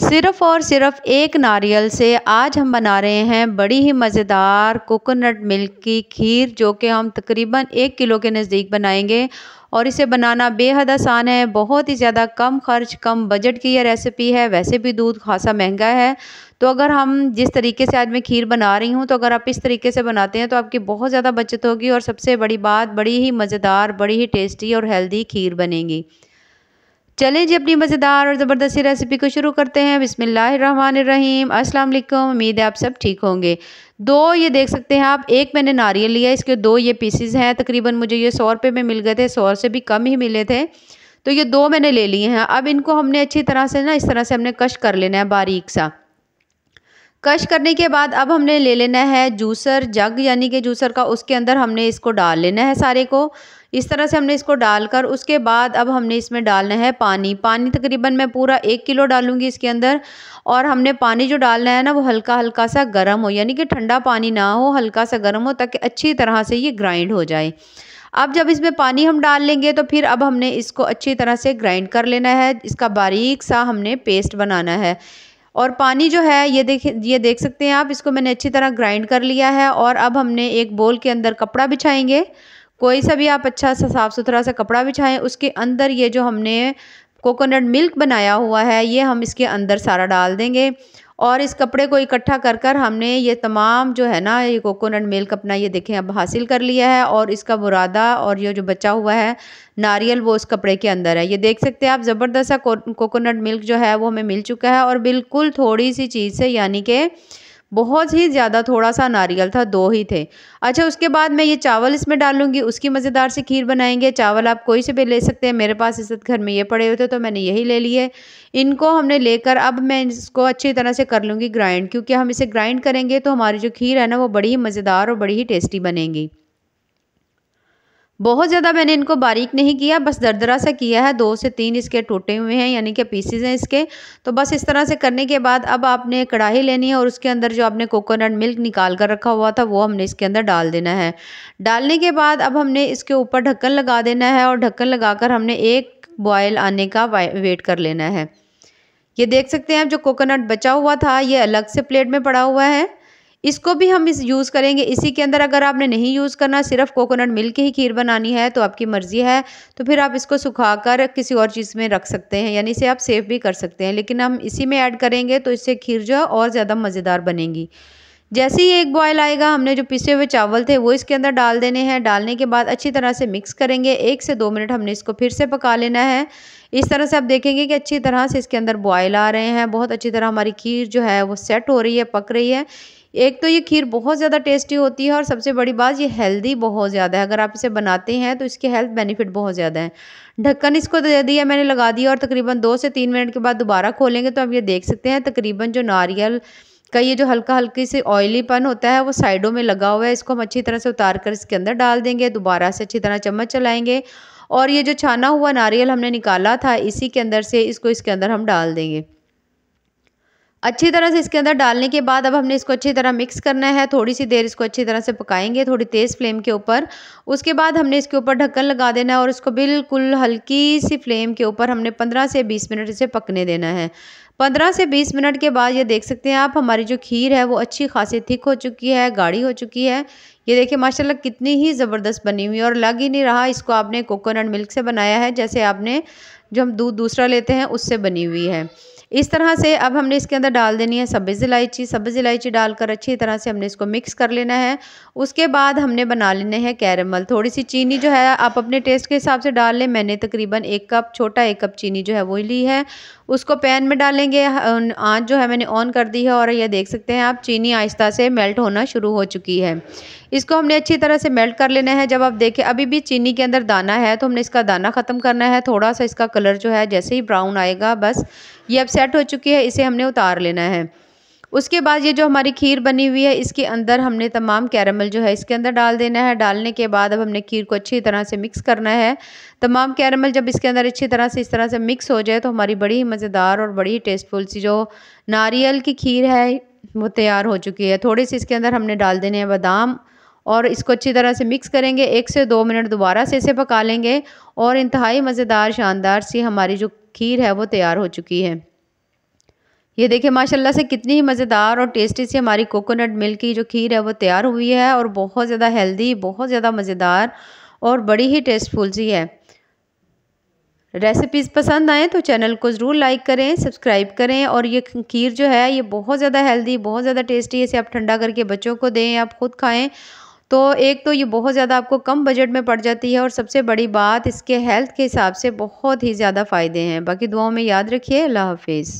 सिर्फ़ और सिर्फ एक नारियल से आज हम बना रहे हैं बड़ी ही मज़ेदार कोकोनट मिल्क की खीर जो कि हम तकरीबन एक किलो के नज़दीक बनाएंगे और इसे बनाना बेहद आसान है बहुत ही ज़्यादा कम खर्च कम बजट की यह रेसिपी है वैसे भी दूध खासा महंगा है तो अगर हम जिस तरीके से आज मैं खीर बना रही हूँ तो अगर आप इस तरीके से बनाते हैं तो आपकी बहुत ज़्यादा बचत होगी और सबसे बड़ी बात बड़ी ही मज़ेदार बड़ी ही टेस्टी और हेल्दी खीर बनेगी चलें जी अपनी मज़ेदार और ज़बरदस्त रेसिपी को शुरू करते हैं बिसमीम अस्सलाम वालेकुम उम्मीद है आप सब ठीक होंगे दो ये देख सकते हैं आप एक मैंने नारियल लिया इसके दो ये पीसीज़ हैं तकरीबन मुझे ये सौ रुपये में मिल गए थे सौ से भी कम ही मिले थे तो ये दो मैंने ले लिए हैं अब इनको हमने अच्छी तरह से ना इस तरह से हमने कश कर लेना है बारीक सा कश करने के बाद अब हमने ले लेना है जूसर जग यानी कि जूसर का उसके अंदर हमने इसको डाल लेना है सारे को इस तरह से हमने इसको डालकर उसके बाद अब हमने इसमें डालना है पानी पानी तकरीबन मैं पूरा एक किलो डालूंगी इसके अंदर और हमने पानी जो डालना है ना वो हल्का हल्का सा गर्म हो यानी कि ठंडा पानी ना हो हल्का सा गर्म हो ताकि अच्छी तरह से ये ग्राइंड हो जाए अब जब इसमें पानी हम डाल लेंगे तो फिर अब हमने इसको अच्छी तरह से ग्राइंड कर लेना है इसका बारीक सा हमने पेस्ट बनाना है और पानी जो है ये देख ये देख सकते हैं आप इसको मैंने अच्छी तरह ग्राइंड कर लिया है और अब हमने एक बोल के अंदर कपड़ा बिछाएंगे कोई सा भी आप अच्छा सा साफ़ सुथरा सा कपड़ा बिछाएं उसके अंदर ये जो हमने कोकोनट मिल्क बनाया हुआ है ये हम इसके अंदर सारा डाल देंगे और इस कपड़े को इकट्ठा कर कर हमने ये तमाम जो है ना ये कोकोनट मिल्क अपना ये देखें अब हासिल कर लिया है और इसका बुरादा और ये जो बचा हुआ है नारियल वो उस कपड़े के अंदर है ये देख सकते हैं आप ज़बरदस्त कोकोनट मिल्क जो है वो हमें मिल चुका है और बिल्कुल थोड़ी सी चीज़ से यानी कि बहुत ही ज़्यादा थोड़ा सा नारियल था दो ही थे अच्छा उसके बाद मैं ये चावल इसमें डालूंगी उसकी मज़ेदार से खीर बनाएंगे चावल आप कोई से भी ले सकते हैं मेरे पास इस घर में ये पड़े हुए थे तो मैंने यही ले लिए इनको हमने लेकर अब मैं इसको अच्छी तरह से कर लूँगी ग्राइंड क्योंकि हम इसे ग्राइंड करेंगे तो हमारी जो खीर है ना वो बड़ी ही मज़ेदार और बड़ी ही टेस्टी बनेंगी बहुत ज़्यादा मैंने इनको बारीक नहीं किया बस दरदरा सा किया है दो से तीन इसके टूटे हुए हैं यानी कि पीसीज़ हैं इसके तो बस इस तरह से करने के बाद अब आपने कढ़ाई लेनी है और उसके अंदर जो आपने कोकोनट मिल्क निकाल कर रखा हुआ था वो हमने इसके अंदर डाल देना है डालने के बाद अब हमने इसके ऊपर ढक्कन लगा देना है और ढक्कन कर हमने एक बॉयल आने का वेट कर लेना है ये देख सकते हैं जो कोकोनट बचा हुआ था ये अलग से प्लेट में पड़ा हुआ है इसको भी हम इस यूज़ करेंगे इसी के अंदर अगर आपने नहीं यूज़ करना सिर्फ कोकोनट मिल्क की ही खीर बनानी है तो आपकी मर्ज़ी है तो फिर आप इसको सुखा कर किसी और चीज़ में रख सकते हैं यानी इसे आप सेव भी कर सकते हैं लेकिन हम इसी में ऐड करेंगे तो इससे खीर जो है और ज़्यादा मज़ेदार बनेगी जैसे ही एक बॉयल आएगा हमने जो पिसे हुए चावल थे वो इसके अंदर डाल देने हैं डालने के बाद अच्छी तरह से मिक्स करेंगे एक से दो मिनट हमने इसको फिर से पका लेना है इस तरह से आप देखेंगे कि अच्छी तरह से इसके अंदर बॉयल आ रहे हैं बहुत अच्छी तरह हमारी खीर जो है वो सेट हो रही है पक रही है एक तो ये खीर बहुत ज़्यादा टेस्टी होती है और सबसे बड़ी बात ये हेल्दी बहुत ज़्यादा है अगर आप इसे बनाते हैं तो इसके हेल्थ बेनिफिट बहुत ज़्यादा है ढक्कन इसको दे दिया मैंने लगा दिया और तकरीबन दो से तीन मिनट के बाद दोबारा खोलेंगे तो आप ये देख सकते हैं तकरीबन जो नारियल का ये जो हल्का हल्की से ऑयलीपन होता है वो साइडों में लगा हुआ है इसको हम अच्छी तरह से उतार कर इसके अंदर डाल देंगे दोबारा से अच्छी तरह चम्मच चलाएँगे और ये जो छाना हुआ नारियल हमने निकाला था इसी के अंदर से इसको इसके अंदर हम डाल देंगे अच्छी तरह से इसके अंदर डालने के बाद अब हमने इसको अच्छी तरह मिक्स करना है थोड़ी सी देर इसको अच्छी तरह से पकाएंगे थोड़ी तेज़ फ्लेम के ऊपर उसके बाद हमने इसके ऊपर ढक्कन लगा देना है और इसको बिल्कुल हल्की सी फ्लेम के ऊपर हमने 15 से 20 मिनट इसे पकने देना है 15 से 20 मिनट के बाद ये देख सकते हैं आप हमारी जो खीर है वो अच्छी खासी थिक हो चुकी है गाढ़ी हो चुकी है ये देखिए माशाल्लाह कितनी ही ज़बरदस्त बनी हुई और लग ही नहीं रहा इसको आपने कोकोनट मिल्क से बनाया है जैसे आपने जो हम दूध दूसरा लेते हैं उससे बनी हुई है इस तरह से अब हमने इसके अंदर डाल देनी है सब्ज़ इलायची सब्ज़ इलायची डालकर अच्छी तरह से हमने इसको मिक्स कर लेना है उसके बाद हमने बना लेने हैं कैरमल थोड़ी सी चीनी जो है आप अपने टेस्ट के हिसाब से डाल लें मैंने तकरीबन एक कप छोटा एक कप चीनी जो है वो ली है उसको पैन में डालेंगे आँच जो है मैंने ऑन कर दी है और ये देख सकते हैं आप चीनी आहिस्ता से मेल्ट होना शुरू हो चुकी है इसको हमने अच्छी तरह से मेल्ट कर लेना है जब आप देखें अभी भी चीनी के अंदर दाना है तो हमने इसका दाना ख़त्म करना है थोड़ा सा इसका कलर जो है जैसे ही ब्राउन आएगा बस ये अब सेट हो चुकी है इसे हमने उतार लेना है उसके बाद ये जो हमारी खीर बनी हुई है इसके अंदर हमने तमाम कैरमल जो है इसके अंदर डाल देना है डालने के बाद अब हमने खीर को अच्छी तरह से मिक्स करना है तमाम कैरमल जब इसके अंदर अच्छी तरह से इस तरह से मिक्स हो जाए तो हमारी बड़ी ही मज़ेदार और बड़ी ही टेस्टफुल सी जो नारियल की खीर है वो तैयार हो चुकी है थोड़ी सी इसके अंदर हमने डाल देने हैं बादाम और इसको अच्छी तरह से मिक्स करेंगे एक से दो मिनट दोबारा से इसे पका लेंगे और इंतहाई मज़ेदार शानदार सी हमारी जो खीर है वो तैयार हो चुकी है ये देखिए माशाल्लाह से कितनी ही मज़ेदार और टेस्टी सी हमारी कोकोनट मिल्क की जो खीर है वो तैयार हुई है और बहुत ज़्यादा हेल्दी बहुत ज़्यादा मज़ेदार और बड़ी ही टेस्टफुल सी है रेसिपीज़ पसंद आएँ तो चैनल को ज़रूर लाइक करें सब्सक्राइब करें और ये खीर जो है ये बहुत ज़्यादा हेल्दी बहुत ज़्यादा टेस्टी है इसे आप ठंडा करके बच्चों को दें आप ख़ुद खाएँ तो एक तो ये बहुत ज़्यादा आपको कम बजट में पड़ जाती है और सबसे बड़ी बात इसके हेल्थ के हिसाब से बहुत ही ज़्यादा फ़ायदे हैं बाकी दुआओं में याद रखिए अल्लाह हाफिज़